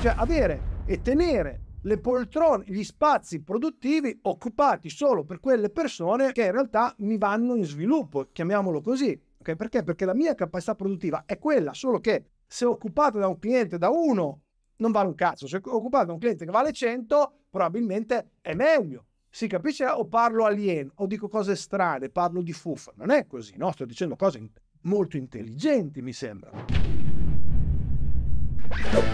Cioè avere e tenere le poltrone, gli spazi produttivi occupati solo per quelle persone che in realtà mi vanno in sviluppo, chiamiamolo così. Okay? Perché? Perché la mia capacità produttiva è quella, solo che se occupata da un cliente, da uno, non vale un cazzo. Se occupata da un cliente che vale 100, probabilmente è meglio. Si capisce? O parlo alieno, o dico cose strane, parlo di fuffa. Non è così, no? Sto dicendo cose molto intelligenti, mi sembra.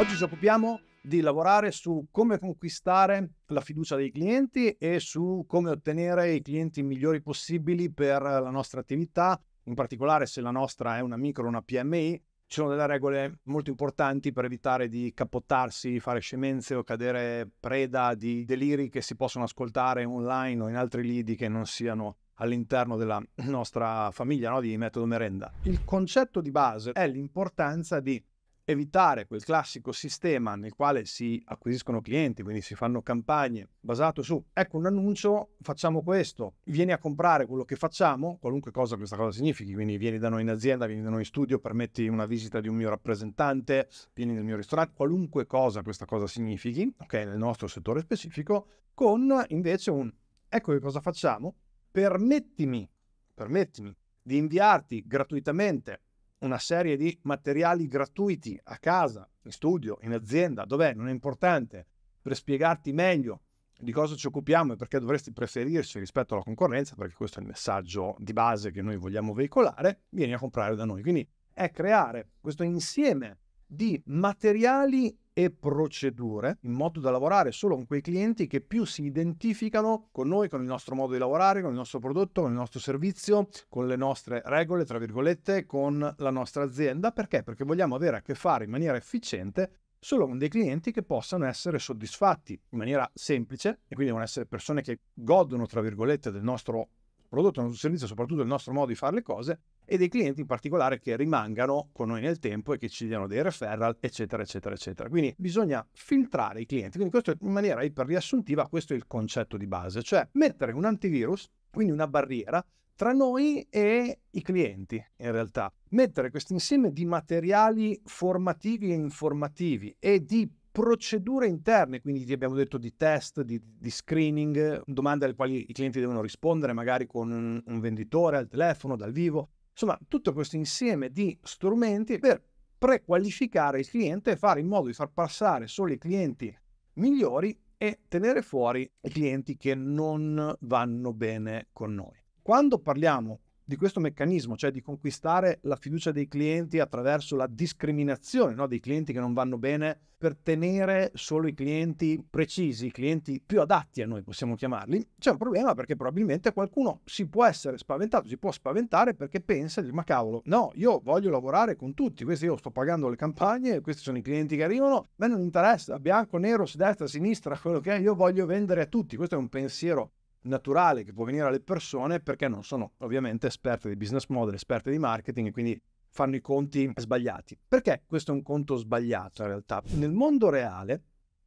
Oggi ci occupiamo di lavorare su come conquistare la fiducia dei clienti e su come ottenere i clienti migliori possibili per la nostra attività, in particolare se la nostra è una micro o una PMI. Ci sono delle regole molto importanti per evitare di capottarsi, fare scemenze o cadere preda di deliri che si possono ascoltare online o in altri lidi che non siano all'interno della nostra famiglia no? di metodo merenda. Il concetto di base è l'importanza di evitare quel classico sistema nel quale si acquisiscono clienti, quindi si fanno campagne basate su ecco un annuncio, facciamo questo, vieni a comprare quello che facciamo, qualunque cosa questa cosa significhi, quindi vieni da noi in azienda, vieni da noi in studio, permetti una visita di un mio rappresentante, vieni nel mio ristorante, qualunque cosa questa cosa significhi, ok, nel nostro settore specifico, con invece un ecco che cosa facciamo, permettimi, permettimi di inviarti gratuitamente una serie di materiali gratuiti a casa, in studio, in azienda, dov'è, non è importante, per spiegarti meglio di cosa ci occupiamo e perché dovresti preferirci rispetto alla concorrenza, perché questo è il messaggio di base che noi vogliamo veicolare, vieni a comprare da noi. Quindi è creare questo insieme di materiali e procedure in modo da lavorare solo con quei clienti che più si identificano con noi, con il nostro modo di lavorare, con il nostro prodotto, con il nostro servizio, con le nostre regole, tra virgolette, con la nostra azienda. Perché? Perché vogliamo avere a che fare in maniera efficiente solo con dei clienti che possano essere soddisfatti in maniera semplice e quindi devono essere persone che godono, tra virgolette, del nostro prodotto, il nostro servizio, soprattutto il nostro modo di fare le cose e dei clienti in particolare che rimangano con noi nel tempo e che ci diano dei referral, eccetera, eccetera, eccetera. Quindi bisogna filtrare i clienti. Quindi questo in maniera iper riassuntiva, questo è il concetto di base, cioè mettere un antivirus, quindi una barriera tra noi e i clienti, in realtà. Mettere questo insieme di materiali formativi e informativi e di procedure interne, quindi ti abbiamo detto di test, di, di, screening, domande alle quali i clienti devono rispondere, magari con un, un venditore al telefono, dal vivo, insomma tutto questo insieme di strumenti per prequalificare il cliente e fare in modo di far passare solo i clienti migliori e tenere fuori i clienti che non vanno bene con noi. Quando parliamo di questo meccanismo, cioè di conquistare la fiducia dei clienti attraverso la discriminazione no? dei clienti che non vanno bene per tenere solo i clienti precisi, i clienti più adatti a noi possiamo chiamarli, c'è un problema perché probabilmente qualcuno si può essere spaventato, si può spaventare perché pensa ma cavolo, no, io voglio lavorare con tutti, questi io sto pagando le campagne, questi sono i clienti che arrivano, a me non interessa, bianco, nero, destra, sinistra, quello che è, io voglio vendere a tutti, questo è un pensiero naturale che può venire alle persone perché non sono ovviamente esperte di business model, esperte di marketing e quindi fanno i conti sbagliati. Perché questo è un conto sbagliato in realtà? Nel mondo reale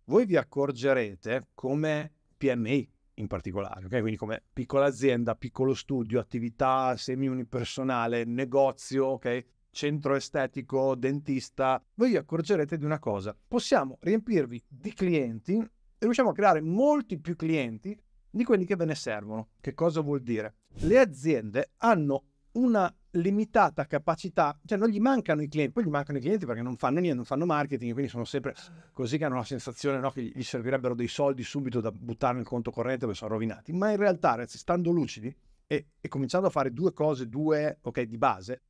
voi vi accorgerete come PMI in particolare, okay? quindi come piccola azienda, piccolo studio, attività semi unipersonale, negozio, okay? centro estetico, dentista, voi vi accorgerete di una cosa, possiamo riempirvi di clienti e riusciamo a creare molti più clienti di quelli che ve ne servono. Che cosa vuol dire? Le aziende hanno una limitata capacità, cioè non gli mancano i clienti, poi gli mancano i clienti perché non fanno niente, non fanno marketing, quindi sono sempre così che hanno la sensazione no, che gli servirebbero dei soldi subito da buttare nel conto corrente perché sono rovinati, ma in realtà, stando lucidi e, e cominciando a fare due cose, due, ok, di base,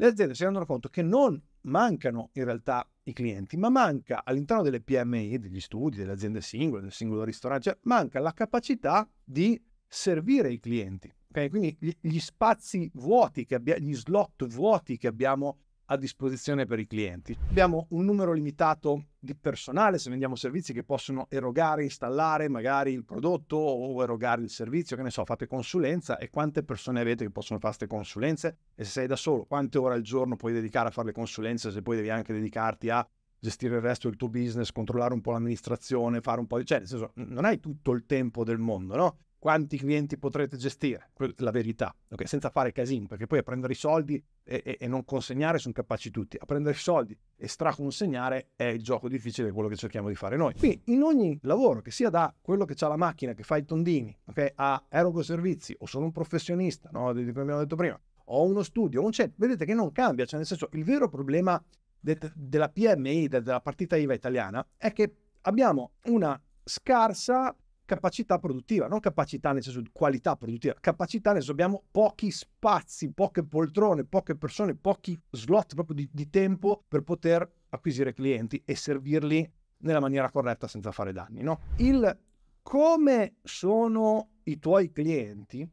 le aziende si rendono conto che non mancano in realtà i clienti, ma manca all'interno delle PMI, degli studi, delle aziende singole, del singolo ristorante, cioè manca la capacità di servire i clienti. Okay? Quindi gli, gli spazi vuoti che abbiamo, gli slot vuoti che abbiamo a disposizione per i clienti. Abbiamo un numero limitato di personale se vendiamo servizi che possono erogare, installare magari il prodotto o erogare il servizio, che ne so, fate consulenza e quante persone avete che possono fare queste consulenze e se sei da solo quante ore al giorno puoi dedicare a fare le consulenze se poi devi anche dedicarti a gestire il resto del tuo business, controllare un po' l'amministrazione, fare un po' di... cioè nel senso non hai tutto il tempo del mondo, no? quanti clienti potrete gestire, la verità, okay? senza fare casino, perché poi a prendere i soldi e, e, e non consegnare sono capaci tutti, a prendere i soldi e straconsegnare è il gioco difficile, quello che cerchiamo di fare noi. Quindi in ogni lavoro, che sia da quello che ha la macchina, che fa i tondini, okay? a erogo servizi, o sono un professionista, no? di come abbiamo detto prima, o uno studio, un CET, vedete che non cambia, cioè nel senso il vero problema de, della PMI, de, della partita IVA italiana, è che abbiamo una scarsa capacità produttiva, non capacità nel senso di qualità produttiva, capacità nel senso abbiamo pochi spazi, poche poltrone, poche persone, pochi slot proprio di, di tempo per poter acquisire clienti e servirli nella maniera corretta senza fare danni. No? Il come sono i tuoi clienti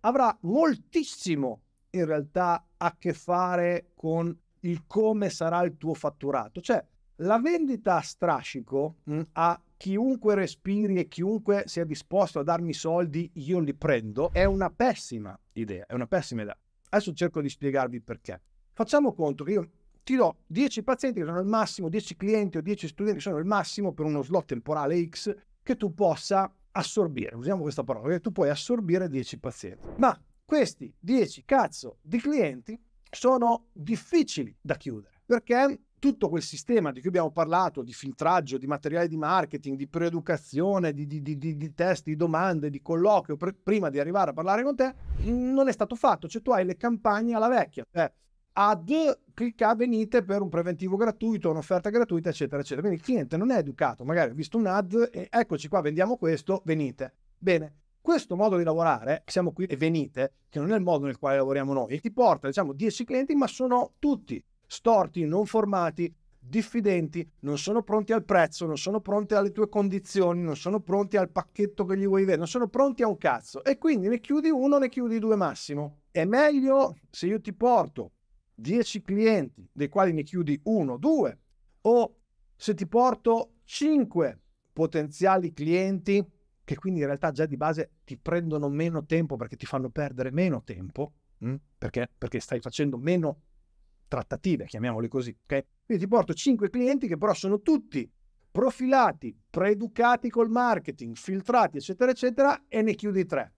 avrà moltissimo in realtà a che fare con il come sarà il tuo fatturato, cioè la vendita a strascico mh, hm, ha chiunque respiri e chiunque sia disposto a darmi soldi, io li prendo, è una pessima idea, è una pessima idea. Adesso cerco di spiegarvi perché. Facciamo conto che io ti do 10 pazienti che sono il massimo, 10 clienti o 10 studenti che sono il massimo per uno slot temporale X che tu possa assorbire, usiamo questa parola, che tu puoi assorbire 10 pazienti. Ma questi 10 cazzo di clienti sono difficili da chiudere perché tutto quel sistema di cui abbiamo parlato, di filtraggio, di materiale di marketing, di preeducazione, di, di, di, di test, di domande, di colloquio, pre- prima di arrivare a parlare con te, non è stato fatto. Cioè tu hai le campagne alla vecchia. Cioè, ad clicca venite per un preventivo gratuito, un'offerta gratuita, eccetera, eccetera. Quindi il cliente non è educato, magari ha visto un ad e eccoci qua, vendiamo questo, venite. Bene, questo modo di lavorare, siamo qui e venite, che non è il modo nel quale lavoriamo noi, ti porta, diciamo, 10 clienti, ma sono tutti storti, non formati, diffidenti, non sono pronti al prezzo, non sono pronti alle tue condizioni, non sono pronti al pacchetto che gli vuoi vedere, non sono pronti a un cazzo. E quindi ne chiudi uno, ne chiudi due massimo. È meglio se io ti porto 10 clienti, dei quali ne chiudi uno, due, o se ti porto 5 potenziali clienti, che quindi in realtà già di base ti prendono meno tempo perché ti fanno perdere meno tempo, mm? perché? perché stai facendo meno trattative, chiamiamole così. Okay? Quindi ti porto 5 clienti che però sono tutti profilati, preeducati col marketing, filtrati, eccetera, eccetera, e ne chiudi 3.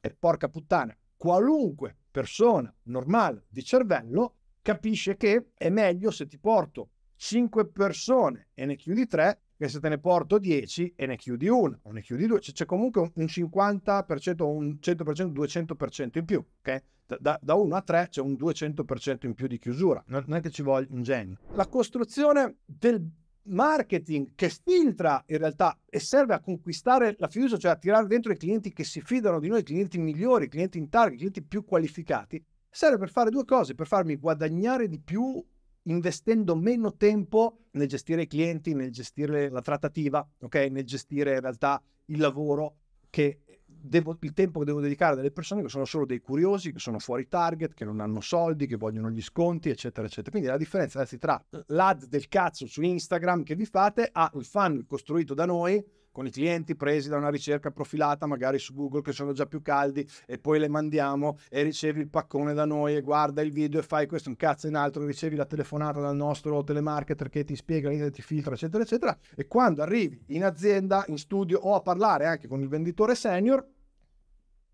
E porca puttana, qualunque persona normale di cervello capisce che è meglio se ti porto 5 persone e ne chiudi 3 che se te ne porto 10 e ne chiudi una o ne chiudi due, cioè, c'è comunque un 50%, un 100%, 200% in più, ok? Da, da 1 a 3 c'è un 200% in più di chiusura, non è che ci voglia un genio. La costruzione del marketing che filtra in realtà e serve a conquistare la fiducia, cioè a tirare dentro i clienti che si fidano di noi, i clienti migliori, i clienti in target, i clienti più qualificati, serve per fare due cose, per farmi guadagnare di più investendo meno tempo nel gestire i clienti, nel gestire la trattativa, okay? nel gestire in realtà il lavoro che devo, il tempo che devo dedicare a delle persone che sono solo dei curiosi, che sono fuori target, che non hanno soldi, che vogliono gli sconti, eccetera, eccetera. Quindi la differenza ragazzi, tra l'ad del cazzo su Instagram che vi fate a il fan costruito da noi con i clienti presi da una ricerca profilata magari su Google che sono già più caldi e poi le mandiamo e ricevi il paccone da noi e guarda il video e fai questo un cazzo in altro, ricevi la telefonata dal nostro telemarketer che ti spiega, ti filtra eccetera eccetera e quando arrivi in azienda, in studio o a parlare anche con il venditore senior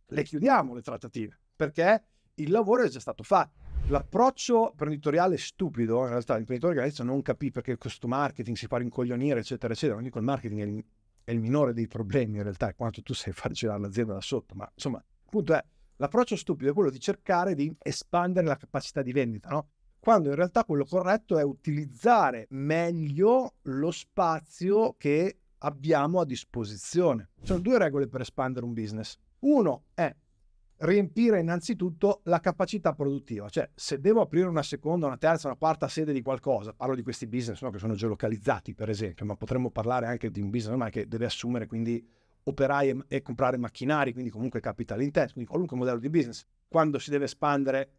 le chiudiamo le trattative perché il lavoro è già stato fatto. L'approccio imprenditoriale stupido, in realtà l'imprenditore che all'inizio non capì perché questo marketing si fa rincoglionire, eccetera, eccetera. Non dico il marketing è è il minore dei problemi in realtà, è quanto tu sai far girare l'azienda da sotto, ma insomma, il punto è, l'approccio stupido è quello di cercare di espandere la capacità di vendita, no? quando in realtà quello corretto è utilizzare meglio lo spazio che abbiamo a disposizione. Sono due regole per espandere un business. Uno è riempire innanzitutto la capacità produttiva, cioè se devo aprire una seconda, una terza, una quarta sede di qualcosa, parlo di questi business no, che sono geolocalizzati per esempio, ma potremmo parlare anche di un business ormai che deve assumere quindi operai e, e comprare macchinari, quindi comunque capital intensive, quindi qualunque modello di business, quando si deve espandere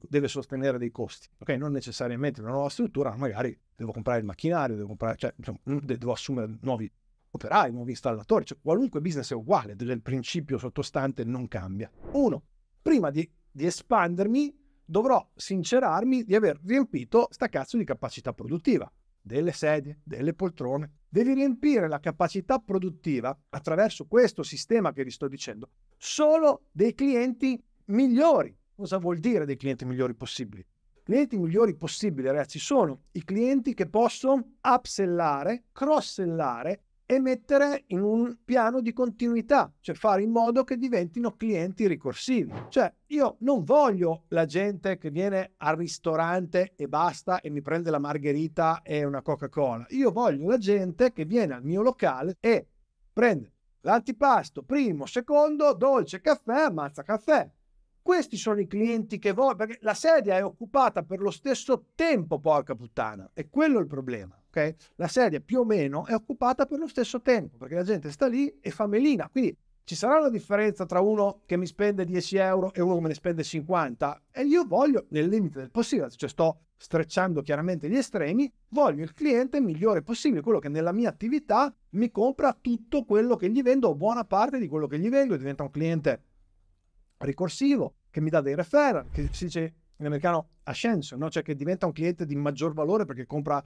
deve sostenere dei costi, ok? Non necessariamente una nuova struttura, magari devo comprare il macchinario, devo, comprare, cioè, insomma, mm, devo assumere nuovi operai, nuovi installatori, cioè qualunque business è uguale, il principio sottostante non cambia. Uno, prima di, di espandermi dovrò sincerarmi di aver riempito sta cazzo di capacità produttiva, delle sedie, delle poltrone. Devi riempire la capacità produttiva attraverso questo sistema che vi sto dicendo, solo dei clienti migliori. Cosa vuol dire dei clienti migliori possibili? clienti migliori possibili, ragazzi, sono i clienti che posso upsellare, crossellare e mettere in un piano di continuità, cioè fare in modo che diventino clienti ricorsivi. Cioè io non voglio la gente che viene al ristorante e basta e mi prende la margherita e una Coca-Cola. Io voglio la gente che viene al mio locale e prende l'antipasto, primo, secondo, dolce, caffè, ammazza caffè. Questi sono i clienti che voglio, perché la sedia è occupata per lo stesso tempo, porca puttana. È quello il problema. Okay? La sedia più o meno è occupata per lo stesso tempo, perché la gente sta lì e fa melina. Quindi ci sarà una differenza tra uno che mi spende 10 euro e uno che me ne spende 50? E io voglio, nel limite del possibile, cioè sto strecciando chiaramente gli estremi, voglio il cliente migliore possibile, quello che nella mia attività mi compra tutto quello che gli vendo, o buona parte di quello che gli vendo, diventa un cliente ricorsivo, che mi dà dei referral, che si dice in americano ascension, no? cioè che diventa un cliente di maggior valore perché compra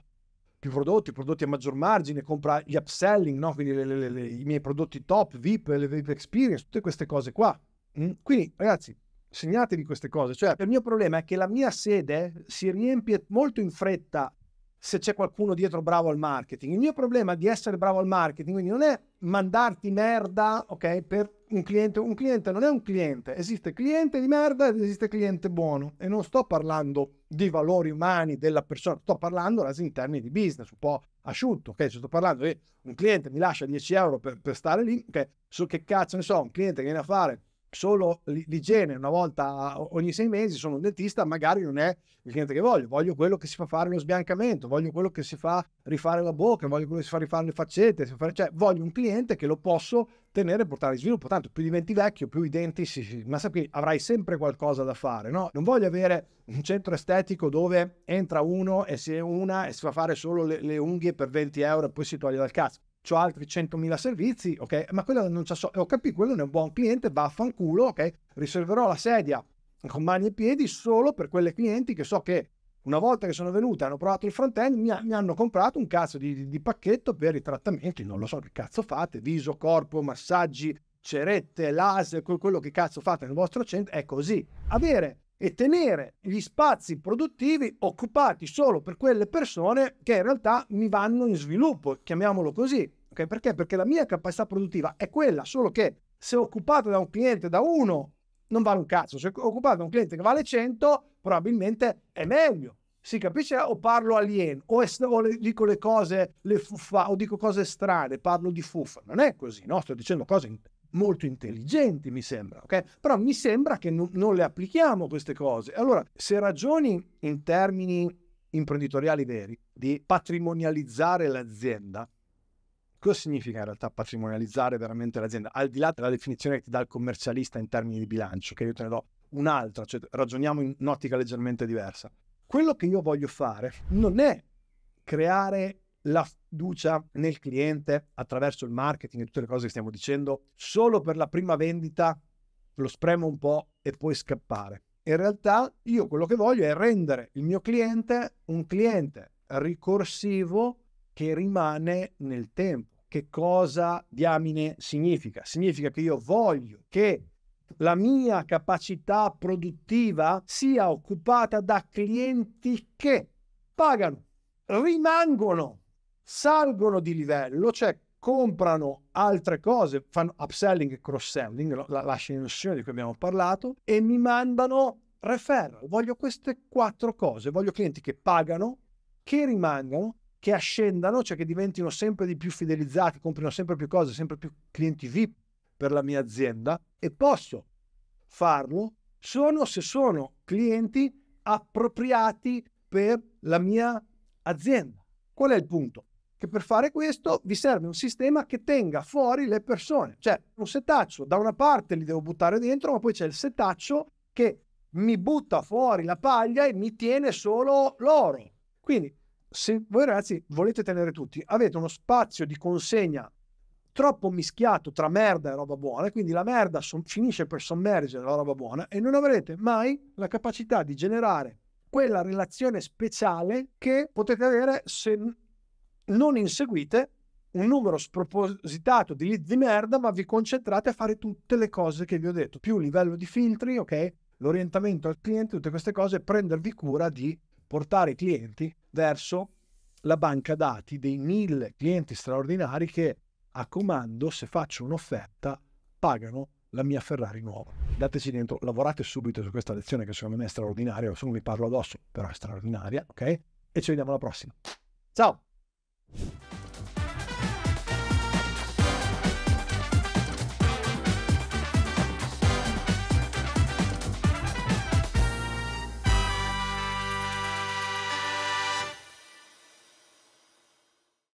più prodotti, prodotti a maggior margine, compra gli upselling, no? quindi le, le, le, i miei prodotti top, VIP, le VIP experience, tutte queste cose qua. Mm? Quindi ragazzi, segnatevi queste cose. Cioè, il mio problema è che la mia sede si riempie molto in fretta se c'è qualcuno dietro bravo al marketing. Il mio problema di essere bravo al marketing, quindi non è mandarti merda, ok, per un cliente, un cliente non è un cliente, esiste cliente di merda ed esiste cliente buono e non sto parlando di valori umani della persona, sto parlando in termini di business, un po' asciutto, ok? Cioè, sto parlando di un cliente mi lascia 10 euro per, per stare lì, ok? Su che cazzo ne so, un cliente che viene a fare solo l'igiene una volta ogni sei mesi, sono un dentista, magari non è il cliente che voglio, voglio quello che si fa fare lo sbiancamento, voglio quello che si fa rifare la bocca, voglio quello che si fa rifare le faccette, cioè voglio un cliente che lo posso tenere e portare in sviluppo, tanto più diventi vecchio, più i denti si... Sì, sì. ma sappi, avrai sempre qualcosa da fare, no? Non voglio avere un centro estetico dove entra uno e si è una e si fa fare solo le, le unghie per 20 euro e poi si toglie dal cazzo ho altri 100.000 servizi, ok? Ma quello non c'ha so- ho capito, quello non è un buon cliente, vaffanculo, ok? Riserverò la sedia con mani e piedi solo per quelle clienti che so che una volta che sono venute, hanno provato il front-end, mi, mi hanno comprato un cazzo di, di, di, pacchetto per i trattamenti, non lo so che cazzo fate, viso, corpo, massaggi, cerette, laser, quello che cazzo fate nel vostro centro, è così. Avere e tenere gli spazi produttivi occupati solo per quelle persone che in realtà mi vanno in sviluppo, chiamiamolo così. Okay? Perché? Perché la mia capacità produttiva è quella, solo che se occupata da un cliente da uno non vale un cazzo, se occupata da un cliente che vale 100 probabilmente è meglio. Si capisce? O parlo alien, o, est- o le- dico le cose, le fuffa, o dico cose strane, parlo di fuffa. Non è così, no? Sto dicendo cose in- molto intelligenti, mi sembra, ok? Però mi sembra che no- non le applichiamo queste cose. Allora, se ragioni in termini imprenditoriali veri, di patrimonializzare l'azienda, Cosa significa in realtà patrimonializzare veramente l'azienda? Al di là della definizione che ti dà il commercialista in termini di bilancio, che io te ne do un'altra, cioè ragioniamo in un'ottica leggermente diversa. Quello che io voglio fare non è creare la fiducia nel cliente attraverso il marketing e tutte le cose che stiamo dicendo, solo per la prima vendita lo spremo un po' e poi scappare. In realtà io quello che voglio è rendere il mio cliente un cliente ricorsivo che rimane nel tempo. Che cosa diamine significa? Significa che io voglio che la mia capacità produttiva sia occupata da clienti che pagano, rimangono, salgono di livello, cioè comprano altre cose, fanno upselling e cross-selling, l'ascensione di cui abbiamo parlato, e mi mandano referral. Voglio queste quattro cose. Voglio clienti che pagano, che rimangano che ascendano, cioè che diventino sempre di più fidelizzati, comprino sempre più cose, sempre più clienti VIP per la mia azienda e posso farlo solo se sono clienti appropriati per la mia azienda. Qual è il punto? Che per fare questo vi serve un sistema che tenga fuori le persone, cioè un setaccio, da una parte li devo buttare dentro, ma poi c'è il setaccio che mi butta fuori la paglia e mi tiene solo l'oro. Quindi se voi ragazzi volete tenere tutti, avete uno spazio di consegna troppo mischiato tra merda e roba buona, quindi la merda son, finisce per sommergere la roba buona e non avrete mai la capacità di generare quella relazione speciale che potete avere se non inseguite un numero spropositato di lead di merda, ma vi concentrate a fare tutte le cose che vi ho detto, più livello di filtri, ok? L'orientamento al cliente, tutte queste cose, prendervi cura di portare i clienti verso la banca dati dei mille clienti straordinari che a comando, se faccio un'offerta, pagano la mia Ferrari nuova. Dateci dentro, lavorate subito su questa lezione che secondo me è straordinaria, non vi parlo addosso, però è straordinaria, ok? E ci vediamo alla prossima. Ciao!